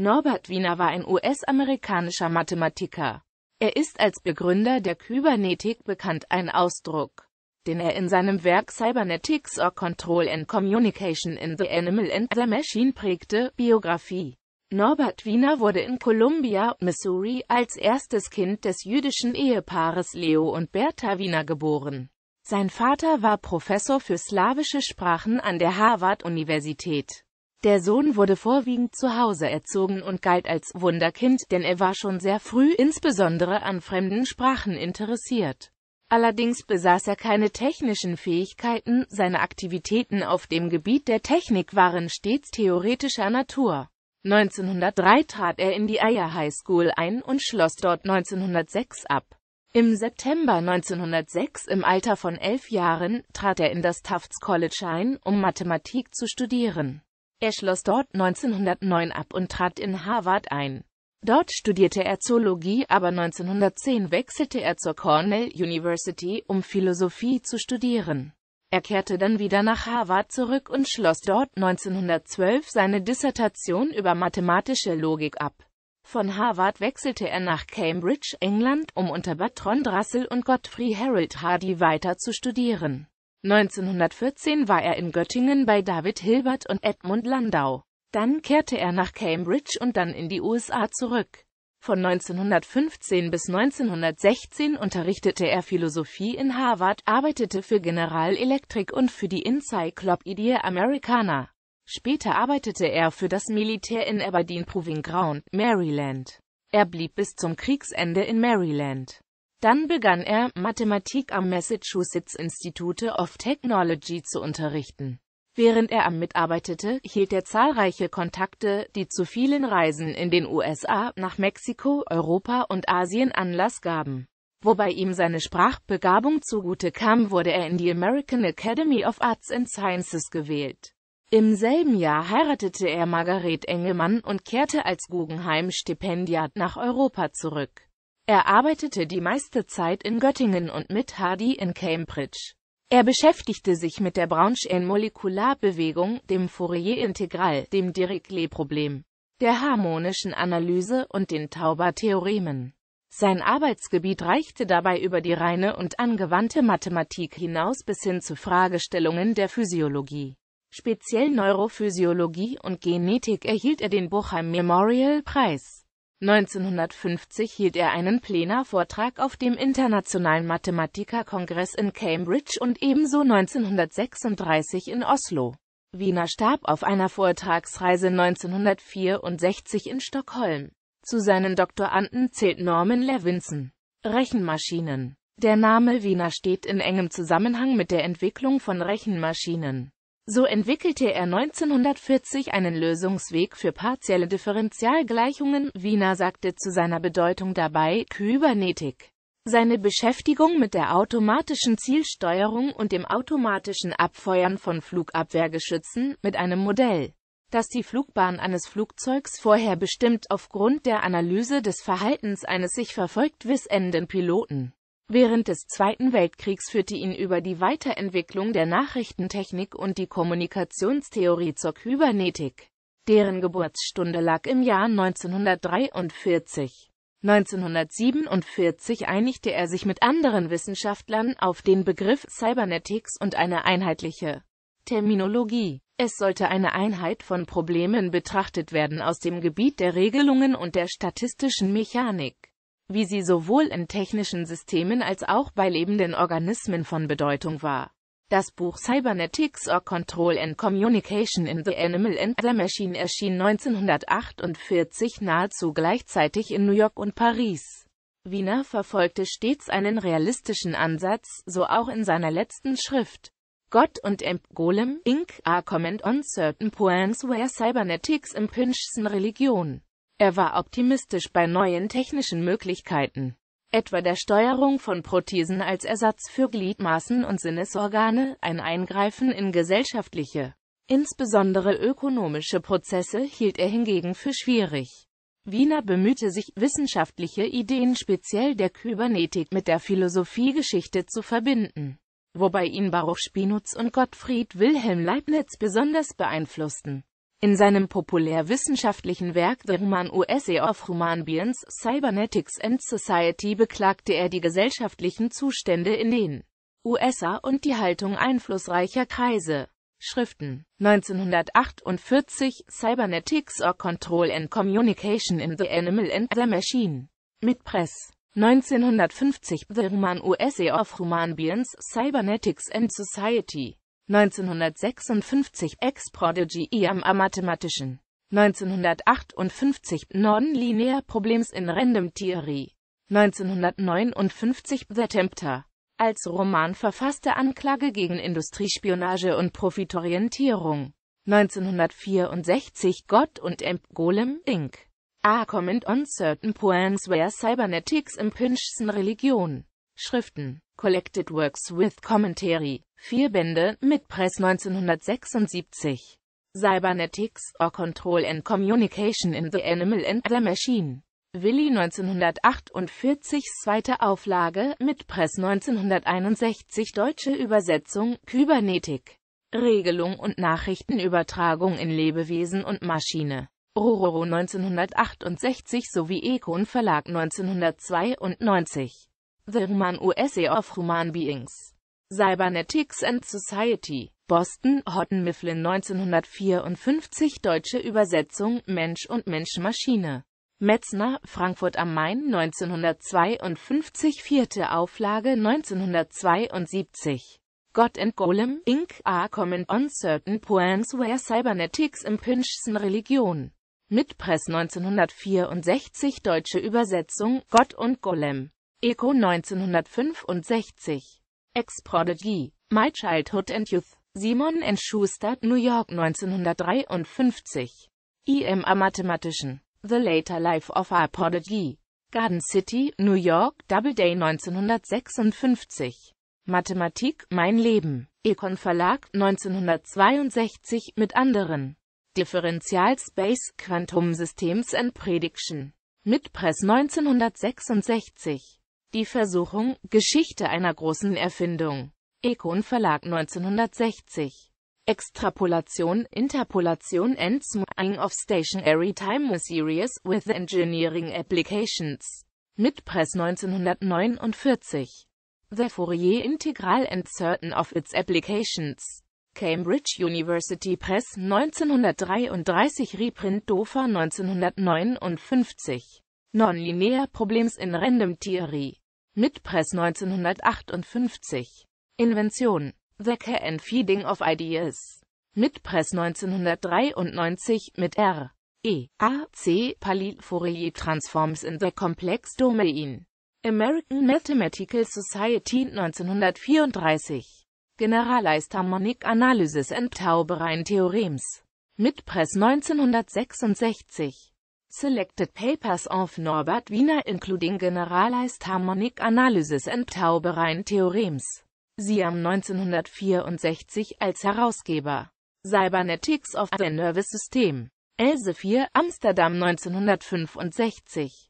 Norbert Wiener war ein US-amerikanischer Mathematiker. Er ist als Begründer der Kybernetik bekannt, ein Ausdruck, den er in seinem Werk Cybernetics or Control and Communication in the Animal and the Machine prägte, Biografie. Norbert Wiener wurde in Columbia, Missouri, als erstes Kind des jüdischen Ehepaares Leo und Bertha Wiener geboren. Sein Vater war Professor für slawische Sprachen an der Harvard-Universität. Der Sohn wurde vorwiegend zu Hause erzogen und galt als Wunderkind, denn er war schon sehr früh insbesondere an fremden Sprachen interessiert. Allerdings besaß er keine technischen Fähigkeiten, seine Aktivitäten auf dem Gebiet der Technik waren stets theoretischer Natur. 1903 trat er in die Aya High School ein und schloss dort 1906 ab. Im September 1906 im Alter von elf Jahren trat er in das Tufts College ein, um Mathematik zu studieren. Er schloss dort 1909 ab und trat in Harvard ein. Dort studierte er Zoologie, aber 1910 wechselte er zur Cornell University, um Philosophie zu studieren. Er kehrte dann wieder nach Harvard zurück und schloss dort 1912 seine Dissertation über mathematische Logik ab. Von Harvard wechselte er nach Cambridge, England, um unter Bertrand Russell und Godfrey Harold Hardy weiter zu studieren. 1914 war er in Göttingen bei David Hilbert und Edmund Landau. Dann kehrte er nach Cambridge und dann in die USA zurück. Von 1915 bis 1916 unterrichtete er Philosophie in Harvard, arbeitete für General Electric und für die Encyclopedia Americana. Später arbeitete er für das Militär in Aberdeen Proving Ground, Maryland. Er blieb bis zum Kriegsende in Maryland. Dann begann er, Mathematik am Massachusetts Institute of Technology zu unterrichten. Während er am mitarbeitete, hielt er zahlreiche Kontakte, die zu vielen Reisen in den USA, nach Mexiko, Europa und Asien Anlass gaben. Wobei ihm seine Sprachbegabung zugute kam, wurde er in die American Academy of Arts and Sciences gewählt. Im selben Jahr heiratete er Margaret Engelmann und kehrte als Guggenheim-Stipendiat nach Europa zurück. Er arbeitete die meiste Zeit in Göttingen und mit Hardy in Cambridge. Er beschäftigte sich mit der Brownschen-Molekularbewegung, dem Fourier-Integral, dem Dirichlet-Problem, der harmonischen Analyse und den Tauber-Theoremen. Sein Arbeitsgebiet reichte dabei über die reine und angewandte Mathematik hinaus bis hin zu Fragestellungen der Physiologie. Speziell Neurophysiologie und Genetik erhielt er den Bochheim Memorial Preis. 1950 hielt er einen Plenarvortrag auf dem Internationalen Mathematikerkongress in Cambridge und ebenso 1936 in Oslo. Wiener starb auf einer Vortragsreise 1964 in Stockholm. Zu seinen Doktoranden zählt Norman Levinson. Rechenmaschinen Der Name Wiener steht in engem Zusammenhang mit der Entwicklung von Rechenmaschinen. So entwickelte er 1940 einen Lösungsweg für partielle Differentialgleichungen. Wiener sagte zu seiner Bedeutung dabei Kybernetik. Seine Beschäftigung mit der automatischen Zielsteuerung und dem automatischen Abfeuern von Flugabwehrgeschützen mit einem Modell, das die Flugbahn eines Flugzeugs vorher bestimmt aufgrund der Analyse des Verhaltens eines sich verfolgt wissenden Piloten. Während des Zweiten Weltkriegs führte ihn über die Weiterentwicklung der Nachrichtentechnik und die Kommunikationstheorie zur Kybernetik. Deren Geburtsstunde lag im Jahr 1943. 1947 einigte er sich mit anderen Wissenschaftlern auf den Begriff Cybernetics und eine einheitliche Terminologie. Es sollte eine Einheit von Problemen betrachtet werden aus dem Gebiet der Regelungen und der statistischen Mechanik wie sie sowohl in technischen Systemen als auch bei lebenden Organismen von Bedeutung war. Das Buch Cybernetics or Control and Communication in the Animal and the Machine erschien 1948 nahezu gleichzeitig in New York und Paris. Wiener verfolgte stets einen realistischen Ansatz, so auch in seiner letzten Schrift. Gott und Emp Golem, Inc. A Comment on Certain Points Where Cybernetics Impinges Religion. Er war optimistisch bei neuen technischen Möglichkeiten, etwa der Steuerung von Prothesen als Ersatz für Gliedmaßen und Sinnesorgane, ein Eingreifen in gesellschaftliche, insbesondere ökonomische Prozesse hielt er hingegen für schwierig. Wiener bemühte sich, wissenschaftliche Ideen speziell der Kybernetik mit der Philosophiegeschichte zu verbinden, wobei ihn Baruch Spinutz und Gottfried Wilhelm Leibniz besonders beeinflussten. In seinem populärwissenschaftlichen Werk The Human USA of Human Beings, Cybernetics and Society beklagte er die gesellschaftlichen Zustände in den USA und die Haltung einflussreicher Kreise. Schriften 1948 Cybernetics or Control and Communication in the Animal and the Machine mit Press 1950 The Human USA of Human Beings, Cybernetics and Society 1956 Ex-Prodigy am mathematischen. 1958 Non-linear Problems in Random Theory. 1959 The Tempter. Als Roman verfasste Anklage gegen Industriespionage und Profitorientierung. 1964 Gott und Emp Golem, Inc. A Comment on Certain Points Where Cybernetics Impinges Religion. Schriften Collected Works with Commentary, vier Bände, mit Press 1976. Cybernetics, or Control and Communication in the Animal and the Machine. Willi 1948, zweite Auflage, mit Press 1961, deutsche Übersetzung, Kybernetik. Regelung und Nachrichtenübertragung in Lebewesen und Maschine. Rororo 1968 sowie Econ Verlag 1992. The Human USA of Human Beings. Cybernetics and Society. Boston, Horton Mifflin 1954 Deutsche Übersetzung Mensch und Mensch-Maschine. Metzner, Frankfurt am Main 1952 Vierte Auflage 1972. God and Golem, Inc. A Comment on Certain Points Where Cybernetics Impinges Religion. Mit 1964 Deutsche Übersetzung Gott und Golem. Eco 1965. Ex Prodigy. My Childhood and Youth. Simon Schuster, New York 1953. IMA Mathematischen. The Later Life of a Prodigy. Garden City, New York, Double Day 1956. Mathematik, mein Leben. Econ Verlag, 1962, mit anderen. Differential Space Quantum Systems and Prediction. Mit Press 1966. Die Versuchung, Geschichte einer großen Erfindung. Econ Verlag 1960. Extrapolation, Interpolation and Smoothing of Stationary Time Series with Engineering Applications. Mit Press 1949. The Fourier Integral and Certain of its Applications. Cambridge University Press 1933 Reprint Dover 1959 Nonlinear Problems in Random Theory. Mit Press 1958. Invention. The Care and Feeding of Ideas. Mit Press 1993 mit R. E. A. C. Palil Fourier Transforms in the Complex Domain. American Mathematical Society 1934. Generalized Harmonic Analysis and Tauberein Theorems. Mit Press 1966. Selected Papers of Norbert Wiener including Generalized Harmonic Analysis and Tauberein Theorems. Sie am 1964 als Herausgeber. Cybernetics of the Nervous System. Elsevier, Amsterdam 1965